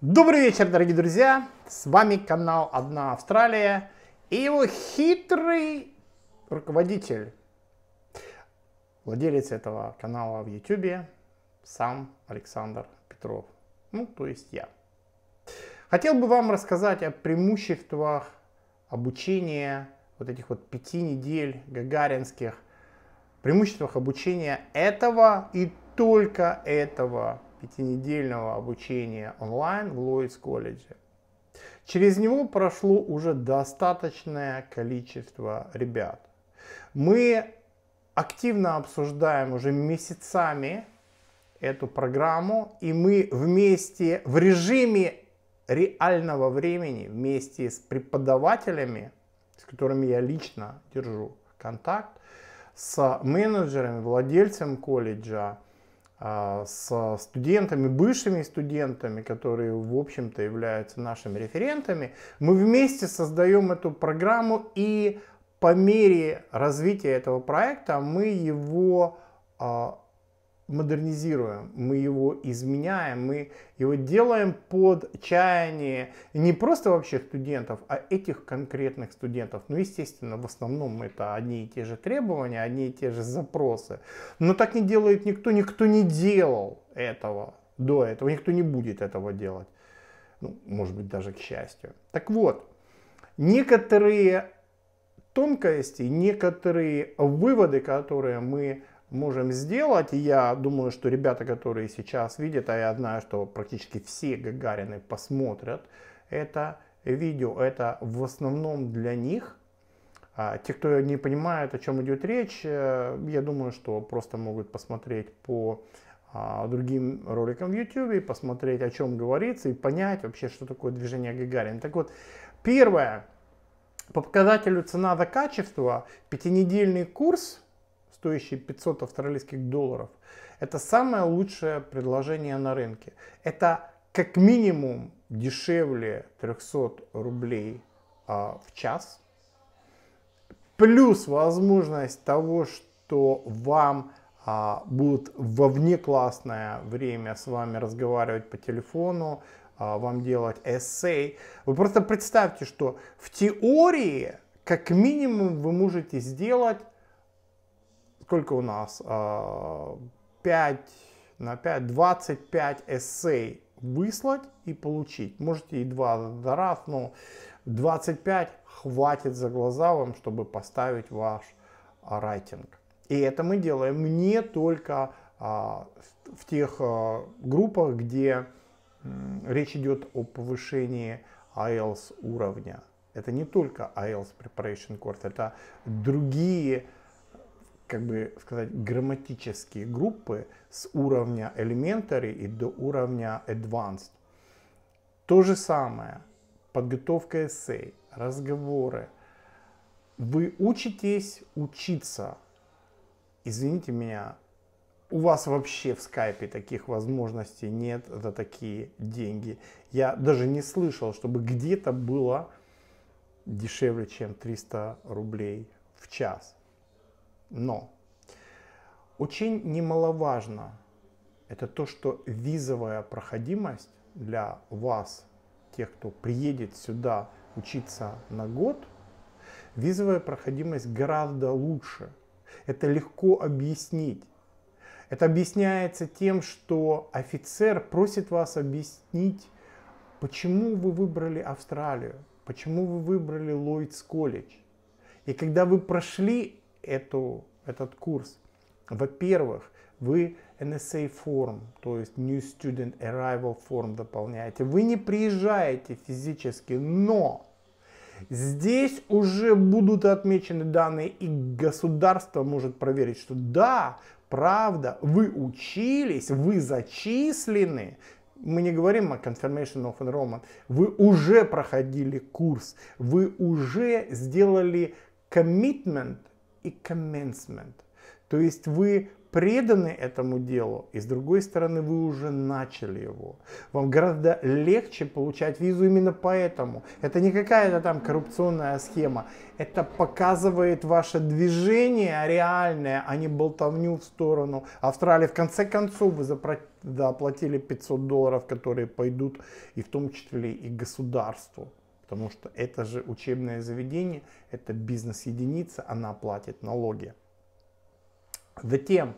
Добрый вечер, дорогие друзья! С вами канал «Одна Австралия» и его хитрый руководитель, владелец этого канала в YouTube, сам Александр Петров, ну, то есть я. Хотел бы вам рассказать о преимуществах обучения вот этих вот пяти недель гагаринских, преимуществах обучения этого и только этого пятинедельного обучения онлайн в Ллойдс-колледже. Через него прошло уже достаточное количество ребят. Мы активно обсуждаем уже месяцами эту программу, и мы вместе в режиме реального времени, вместе с преподавателями, с которыми я лично держу контакт, с менеджерами, владельцем колледжа, а, с студентами, бывшими студентами, которые, в общем-то, являются нашими референтами. Мы вместе создаем эту программу и по мере развития этого проекта мы его а, модернизируем, мы его изменяем, мы его делаем под чаяние не просто вообще студентов, а этих конкретных студентов. Ну, естественно, в основном это одни и те же требования, одни и те же запросы. Но так не делает никто, никто не делал этого до этого, никто не будет этого делать. Ну, может быть, даже к счастью. Так вот, некоторые тонкости, некоторые выводы, которые мы можем сделать. Я думаю, что ребята, которые сейчас видят, а я знаю, что практически все Гагарины посмотрят это видео, это в основном для них. А те, кто не понимает, о чем идет речь, э, я думаю, что просто могут посмотреть по а, другим роликам в YouTube, посмотреть, о чем говорится и понять вообще, что такое движение Гагарина. Так вот, первое, по показателю цена за качество, пятинедельный курс – стоящий 500 австралийских долларов. Это самое лучшее предложение на рынке. Это как минимум дешевле 300 рублей а, в час. Плюс возможность того, что вам а, будут во внеклассное время с вами разговаривать по телефону, а, вам делать эссе. Вы просто представьте, что в теории как минимум вы можете сделать сколько у нас? 5 а, на 5, 25 эссе выслать и получить. Можете и два за раз, но 25 хватит за глаза вам, чтобы поставить ваш райтинг. И это мы делаем не только а, в тех а, группах, где речь идет о повышении IELTS уровня. Это не только IELTS Preparation Course, это другие как бы сказать, грамматические группы с уровня elementary и до уровня advanced. То же самое, подготовка эссе, разговоры. Вы учитесь учиться. Извините меня, у вас вообще в скайпе таких возможностей нет за такие деньги. Я даже не слышал, чтобы где-то было дешевле, чем 300 рублей в час. Но очень немаловажно это то, что визовая проходимость для вас, тех, кто приедет сюда учиться на год, визовая проходимость гораздо лучше. Это легко объяснить. Это объясняется тем, что офицер просит вас объяснить, почему вы выбрали Австралию, почему вы выбрали Ллойдс колледж. И когда вы прошли эту, этот курс. Во-первых, вы NSA form, то есть New Student Arrival form дополняете. Вы не приезжаете физически, но здесь уже будут отмечены данные, и государство может проверить, что да, правда, вы учились, вы зачислены, мы не говорим о Confirmation of Enrollment, вы уже проходили курс, вы уже сделали commitment и commencement. То есть вы преданы этому делу, и с другой стороны вы уже начали его. Вам гораздо легче получать визу именно поэтому. Это не какая-то там коррупционная схема. Это показывает ваше движение реальное, а не болтовню в сторону Австралии. В конце концов вы заплатили 500 долларов, которые пойдут и в том числе и государству. Потому что это же учебное заведение, это бизнес-единица, она платит налоги. Затем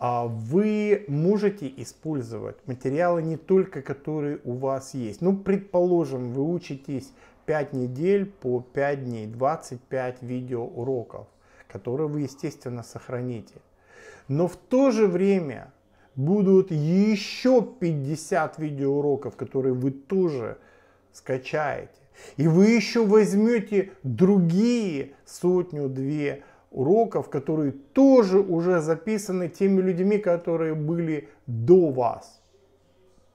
а, вы можете использовать материалы не только, которые у вас есть. Ну, предположим, вы учитесь 5 недель по 5 дней, 25 видеоуроков, которые вы, естественно, сохраните. Но в то же время будут еще 50 видеоуроков, которые вы тоже скачаете. И вы еще возьмете другие сотню-две уроков, которые тоже уже записаны теми людьми, которые были до вас.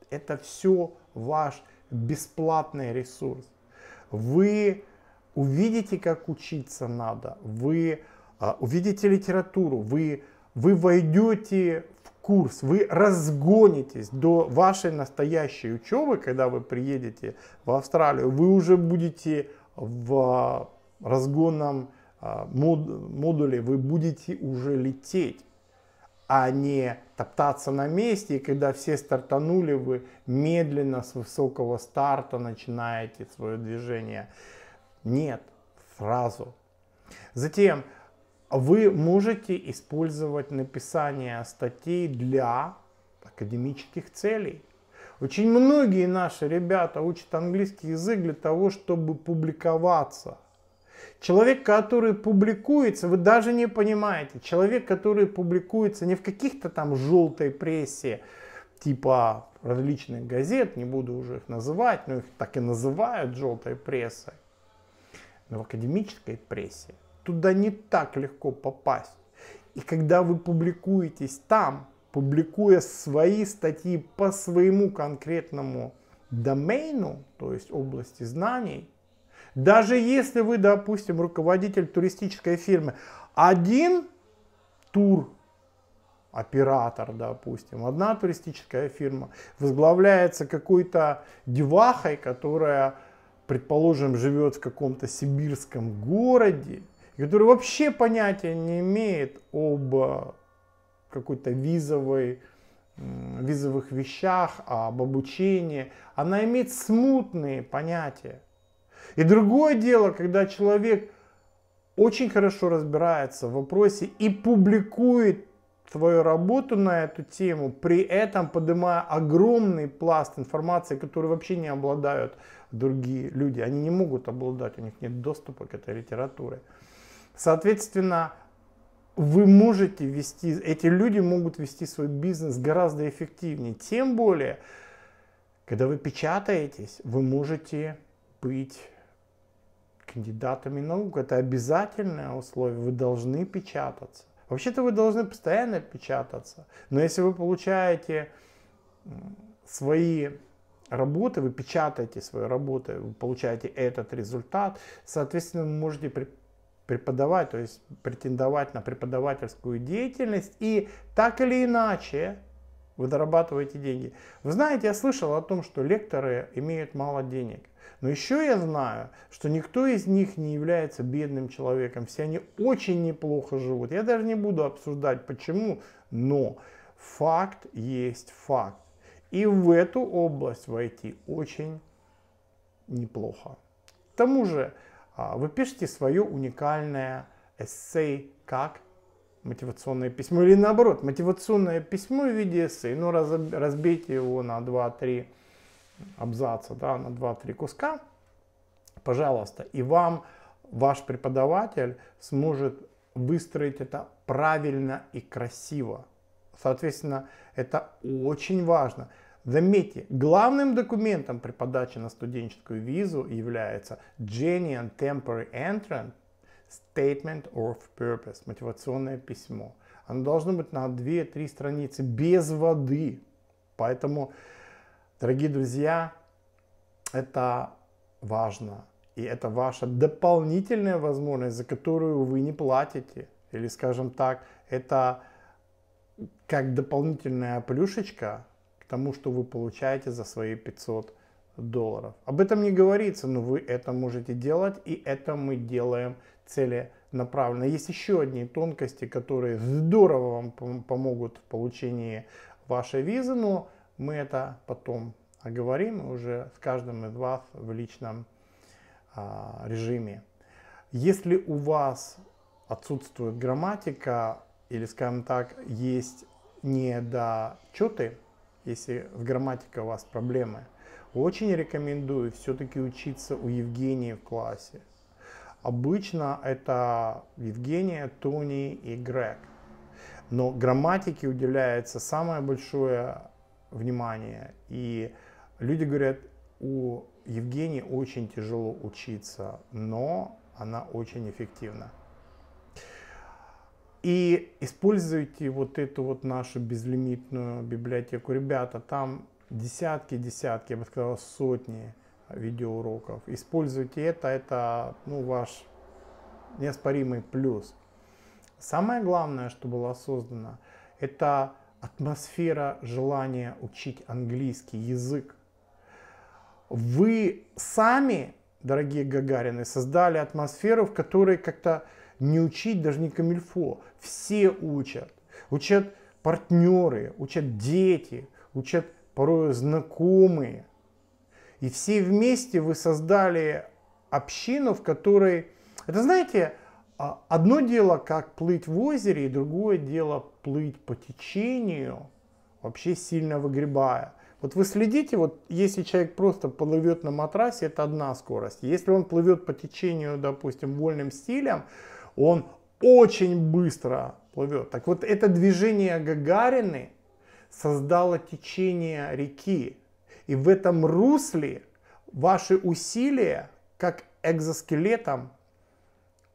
Это все ваш бесплатный ресурс. Вы увидите, как учиться надо, вы а, увидите литературу, вы, вы войдете курс, вы разгонитесь до вашей настоящей учебы, когда вы приедете в Австралию, вы уже будете в а, разгонном а, модуле, вы будете уже лететь а не топтаться на месте, и когда все стартанули, вы медленно с высокого старта начинаете свое движение. Нет, сразу. Затем вы можете использовать написание статей для академических целей. Очень многие наши ребята учат английский язык для того, чтобы публиковаться. Человек, который публикуется, вы даже не понимаете, человек, который публикуется не в каких-то там желтой прессе, типа различных газет, не буду уже их называть, но их так и называют желтой прессой, но в академической прессе. Туда не так легко попасть. И когда вы публикуетесь там, публикуя свои статьи по своему конкретному домену, то есть области знаний, даже если вы, допустим, руководитель туристической фирмы, один тур оператор, допустим, одна туристическая фирма возглавляется какой-то девахой, которая, предположим, живет в каком-то сибирском городе, который вообще понятия не имеет об э, какой-то визовой, визовых вещах, а об обучении. Она имеет смутные понятия. И другое дело, когда человек очень хорошо разбирается в вопросе и публикует свою работу на эту тему, при этом поднимая огромный пласт информации, который вообще не обладают другие люди. Они не могут обладать, у них нет доступа к этой литературе. Соответственно, вы можете вести, эти люди могут вести свой бизнес гораздо эффективнее. Тем более, когда вы печатаетесь, вы можете быть кандидатами наук. Это обязательное условие. Вы должны печататься. Вообще-то вы должны постоянно печататься. Но если вы получаете свои работы, вы печатаете свои работы, вы получаете этот результат, соответственно, вы можете преподавать, то есть претендовать на преподавательскую деятельность и так или иначе вы зарабатываете деньги. Вы знаете, я слышал о том, что лекторы имеют мало денег. Но еще я знаю, что никто из них не является бедным человеком. Все они очень неплохо живут. Я даже не буду обсуждать почему, но факт есть факт. И в эту область войти очень неплохо. К тому же, а, вы пишете свое уникальное эссе, как мотивационное письмо или наоборот, мотивационное письмо в виде эссе, но ну, разбейте его на 2-3 абзаца, да, на 2-3 куска, пожалуйста, и вам ваш преподаватель сможет выстроить это правильно и красиво. Соответственно, это очень важно. Заметьте, главным документом при подаче на студенческую визу является Genuine Temporary Entrant Statement of Purpose, мотивационное письмо. Оно должно быть на 2-3 страницы без воды. Поэтому, дорогие друзья, это важно. И это ваша дополнительная возможность, за которую вы не платите. Или, скажем так, это как дополнительная плюшечка, тому, что вы получаете за свои 500 долларов. Об этом не говорится, но вы это можете делать, и это мы делаем целенаправленно. Есть еще одни тонкости, которые здорово вам помогут в получении вашей визы, но мы это потом оговорим уже с каждым из вас в личном а, режиме. Если у вас отсутствует грамматика или, скажем так, есть недочеты, если с грамматикой у вас проблемы. Очень рекомендую все-таки учиться у Евгении в классе. Обычно это Евгения, Туни и Грег. Но грамматике уделяется самое большое внимание. И люди говорят, у Евгении очень тяжело учиться, но она очень эффективна. И используйте вот эту вот нашу безлимитную библиотеку. Ребята, там десятки, десятки, я бы сказал, сотни видеоуроков. Используйте это, это ну, ваш неоспоримый плюс. Самое главное, что было создано, это атмосфера желания учить английский язык. Вы сами, дорогие Гагарины, создали атмосферу, в которой как-то не учить даже не камильфо. Все учат. Учат партнеры, учат дети, учат порой знакомые. И все вместе вы создали общину, в которой... Это, знаете, а, одно дело, как плыть в озере, и другое дело плыть по течению, вообще сильно выгребая. Вот вы следите, вот если человек просто плывет на матрасе, это одна скорость. Если он плывет по течению, допустим, вольным стилем, он очень быстро плывет. Так вот, это движение Гагарины создало течение реки. И в этом русле ваши усилия, как экзоскелетом,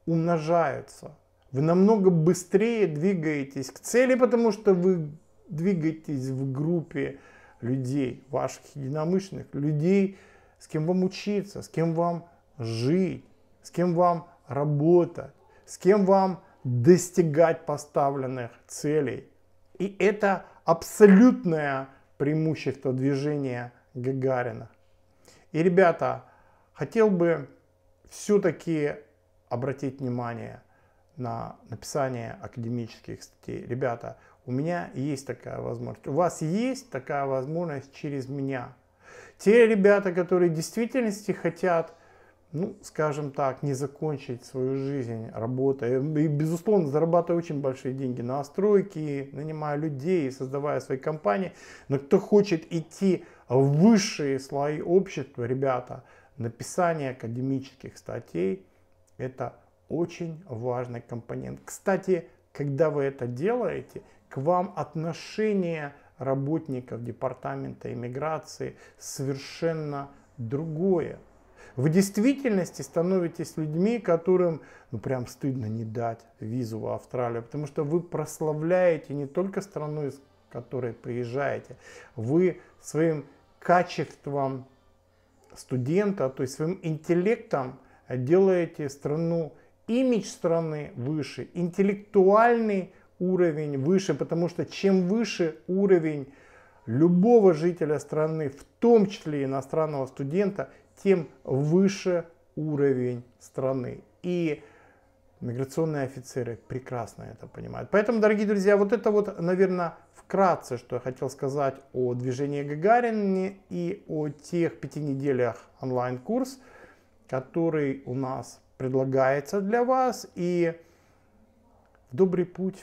умножаются. Вы намного быстрее двигаетесь к цели, потому что вы двигаетесь в группе людей, ваших единомышленных, людей, с кем вам учиться, с кем вам жить, с кем вам работать с кем вам достигать поставленных целей. И это абсолютное преимущество движения Гагарина. И, ребята, хотел бы все-таки обратить внимание на написание академических статей. Ребята, у меня есть такая возможность. У вас есть такая возможность через меня. Те ребята, которые в действительности хотят ну, скажем так, не закончить свою жизнь работая. И, безусловно, зарабатывая очень большие деньги на стройке, нанимая людей, создавая свои компании. Но кто хочет идти в высшие слои общества, ребята, написание академических статей – это очень важный компонент. Кстати, когда вы это делаете, к вам отношение работников департамента иммиграции совершенно другое. В действительности становитесь людьми, которым ну прям стыдно не дать визу в Австралию, потому что вы прославляете не только страну, из которой приезжаете, вы своим качеством студента, то есть своим интеллектом делаете страну, имидж страны выше, интеллектуальный уровень выше, потому что чем выше уровень любого жителя страны, в том числе иностранного студента, тем выше уровень страны. И миграционные офицеры прекрасно это понимают. Поэтому, дорогие друзья, вот это вот, наверное, вкратце, что я хотел сказать о движении Гагарине и о тех пяти неделях онлайн-курс, который у нас предлагается для вас. И добрый путь!